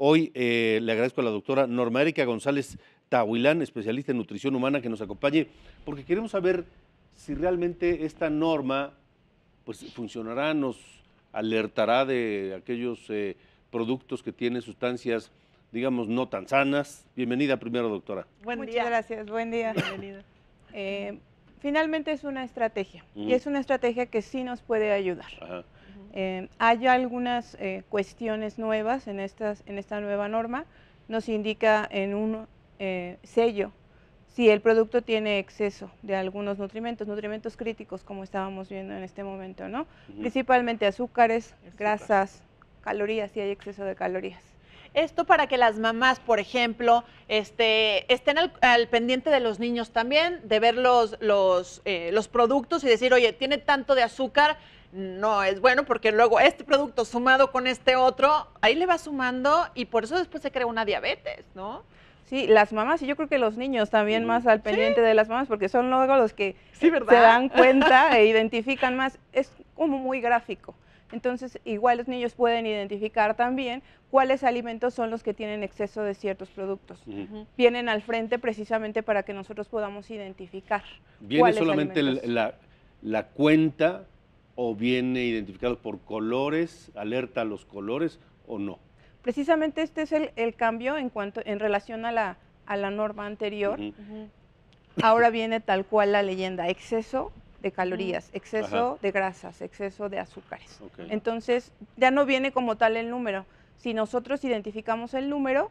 Hoy eh, le agradezco a la doctora Norma Erika González Tahuilán, especialista en nutrición humana, que nos acompañe, porque queremos saber si realmente esta norma pues, funcionará, nos alertará de aquellos eh, productos que tienen sustancias, digamos, no tan sanas. Bienvenida primero, doctora. Buen Muchas gracias, buen día. Eh, finalmente es una estrategia, y mm. es una estrategia que sí nos puede ayudar. Eh, hay algunas eh, cuestiones nuevas en, estas, en esta nueva norma, nos indica en un eh, sello si el producto tiene exceso de algunos nutrimentos, nutrimentos críticos como estábamos viendo en este momento, ¿no? Principalmente azúcares, grasas, calorías, si hay exceso de calorías. Esto para que las mamás, por ejemplo, este, estén al, pendiente de los niños también, de ver los, los, los productos y decir, oye, tiene tanto de azúcar, no es bueno porque luego este producto sumado con este otro, ahí le va sumando y por eso después se crea una diabetes, ¿no? Sí, las mamás y yo creo que los niños también mm. más al pendiente de las mamás porque son luego los que se dan cuenta e identifican más. Es como muy gráfico. Entonces, igual los niños pueden identificar también cuáles alimentos son los que tienen exceso de ciertos productos. Vienen al frente precisamente para que nosotros podamos identificar. Viene solamente la cuenta o viene identificado por colores, alerta a los colores o no? Precisamente este es el, cambio en cuanto en relación a la, a la norma anterior. Ahora viene tal cual la leyenda, exceso de calorías, exceso de grasas, exceso de azúcares. Entonces, ya no viene como tal el número. Si nosotros identificamos el número,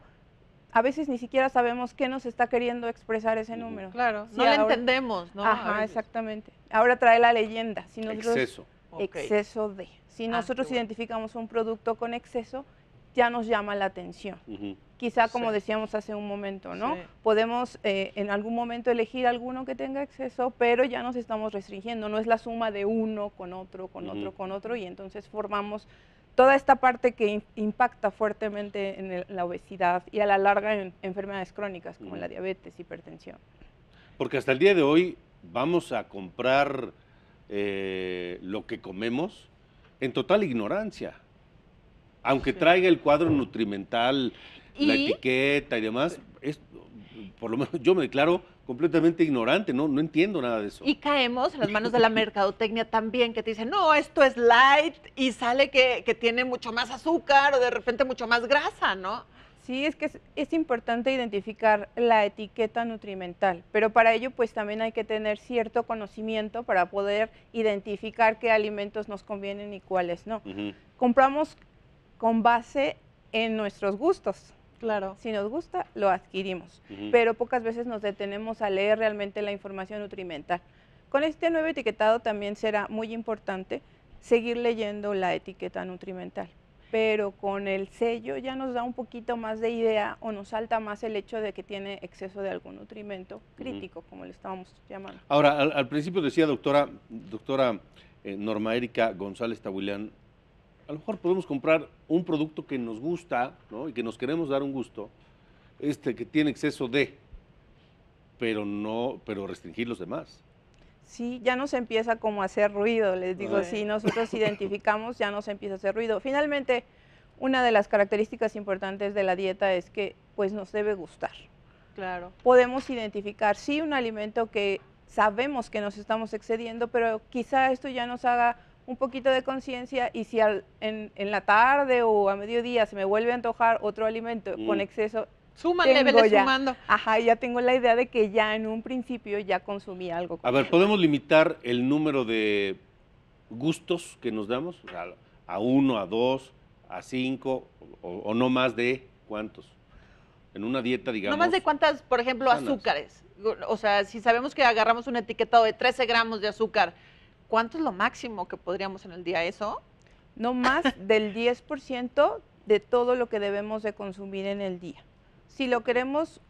a veces ni siquiera sabemos qué nos está queriendo expresar ese número. Claro, no lo entendemos, ¿no? Ajá, exactamente. Ahora trae la leyenda. Si nosotros... Exceso exceso de. Si ah, nosotros identificamos un producto con exceso, ya nos llama la atención. Quizá como decíamos hace un momento, ¿no? Podemos eh, en algún momento elegir alguno que tenga exceso, pero ya nos estamos restringiendo. No es la suma de uno con otro, con otro, con otro, y entonces formamos toda esta parte que impacta fuertemente en la obesidad y a la larga en enfermedades crónicas como la diabetes, hipertensión. Porque hasta el día de hoy vamos a comprar eh, lo que comemos en total ignorancia. Aunque traiga el cuadro nutrimental, la etiqueta y demás, es, por lo menos yo me declaro completamente ignorante, no, no entiendo nada de eso. Y caemos en las manos de la mercadotecnia también, que te dicen, no, esto es light y sale que tiene mucho más azúcar o de repente mucho más grasa, ¿no? Sí, es que es, importante identificar la etiqueta nutrimental, pero para ello pues también hay que tener cierto conocimiento para poder identificar qué alimentos nos convienen y cuáles no. Compramos con base en nuestros gustos. Claro. Si nos gusta, lo adquirimos, pero pocas veces nos detenemos a leer realmente la información nutrimental. Con este nuevo etiquetado también será muy importante seguir leyendo la etiqueta nutrimental pero con el sello ya nos da un poquito más de idea o nos salta más el hecho de que tiene exceso de algún nutrimento crítico, como le estábamos llamando. Ahora, al, principio decía doctora, doctora eh, Norma Erika González Tabuilán, a lo mejor podemos comprar un producto que nos gusta ¿no? y que nos queremos dar un gusto, este que tiene exceso de, pero no, pero restringir los demás. Sí, ya nos empieza como a hacer ruido, les digo, si nosotros identificamos, ya nos empieza a hacer ruido. Finalmente, una de las características importantes de la dieta es que pues nos debe gustar. Claro. Podemos identificar, sí, un alimento que sabemos que nos estamos excediendo, pero quizá esto ya nos haga un poquito de conciencia y si en, la tarde o a mediodía se me vuelve a antojar otro alimento con mm. exceso, Súmanle, vele sumando. Ajá, ya tengo la idea de que ya en un principio ya consumí algo. A ver, ¿podemos limitar el número de gustos que nos damos? a uno, a dos, a cinco, o, no más de cuántos. En una dieta, digamos. No más de cuántas, por ejemplo, azúcares. O sea, si sabemos que agarramos un etiquetado de 13 gramos de azúcar, ¿cuánto es lo máximo que podríamos en el día eso? No más del 10% de todo lo que debemos de consumir en el día. Si lo queremos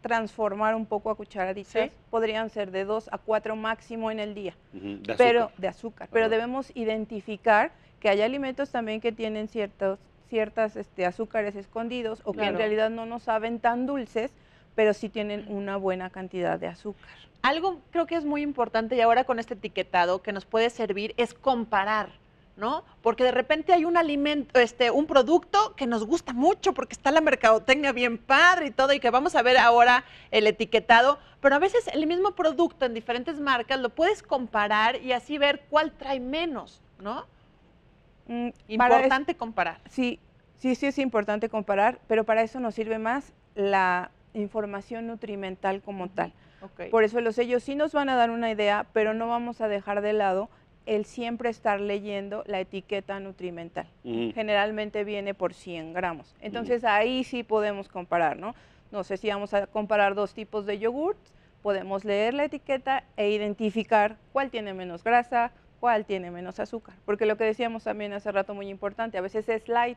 transformar un poco a cucharaditas, podrían ser de 2 a 4 máximo en el día, de pero azúcar. de azúcar. Pero debemos identificar que hay alimentos también que tienen ciertos ciertas este, azúcares escondidos o que en realidad no nos saben tan dulces, pero sí tienen una buena cantidad de azúcar. Algo creo que es muy importante y ahora con este etiquetado que nos puede servir es comparar ¿no? Porque de repente hay un alimento, este, un producto que nos gusta mucho porque está la mercadotecnia bien padre y todo y que vamos a ver ahora el etiquetado, pero a veces el mismo producto en diferentes marcas lo puedes comparar y así ver cuál trae menos, ¿no? Mm, importante comparar. Sí, sí, sí es importante comparar, pero para eso nos sirve más la información nutrimental como tal. Por eso los sellos sí nos van a dar una idea, pero no vamos a dejar de lado el siempre estar leyendo la etiqueta nutrimental. Generalmente viene por 100 gramos. Entonces ahí sí podemos comparar, ¿no? No sé si vamos a comparar dos tipos de yogurts podemos leer la etiqueta e identificar cuál tiene menos grasa, cuál tiene menos azúcar. Porque lo que decíamos también hace rato muy importante, a veces es light,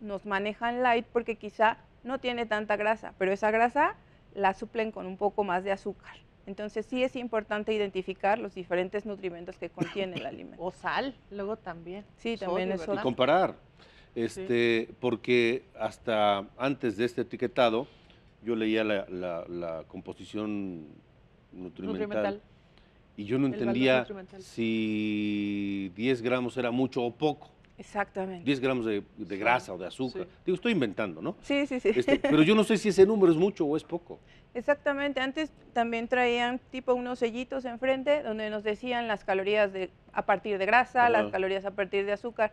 nos manejan light porque quizá no tiene tanta grasa, pero esa grasa la suplen con un poco más de azúcar. Entonces sí es importante identificar los diferentes nutrimentos que contiene el alimento. O sal, luego también. Sí, también es Y comparar, este, porque hasta antes de este etiquetado yo leía la, composición nutrimental, y yo no entendía si 10 gramos era mucho o poco. Exactamente. 10 gramos de, grasa o de azúcar. Digo, estoy inventando, ¿no? Sí, sí, sí. Este, pero yo no sé si ese número es mucho o es poco. Exactamente. Antes también traían tipo unos sellitos enfrente donde nos decían las calorías de, a partir de grasa, las calorías a partir de azúcar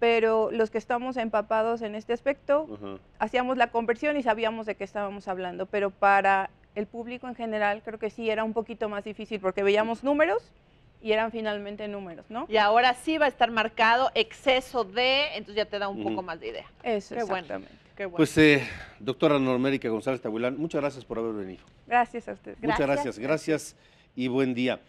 pero los que estamos empapados en este aspecto, hacíamos la conversión y sabíamos de qué estábamos hablando, pero para el público en general creo que sí era un poquito más difícil porque veíamos números y eran finalmente números, ¿no? Y ahora sí va a estar marcado exceso de, entonces ya te da un poco más de idea. Eso, Qué exactamente. Bueno. Qué bueno. Pues, eh, doctora Normérica González Tabulán, muchas gracias por haber venido. Gracias a usted. Muchas gracias, gracias y buen día.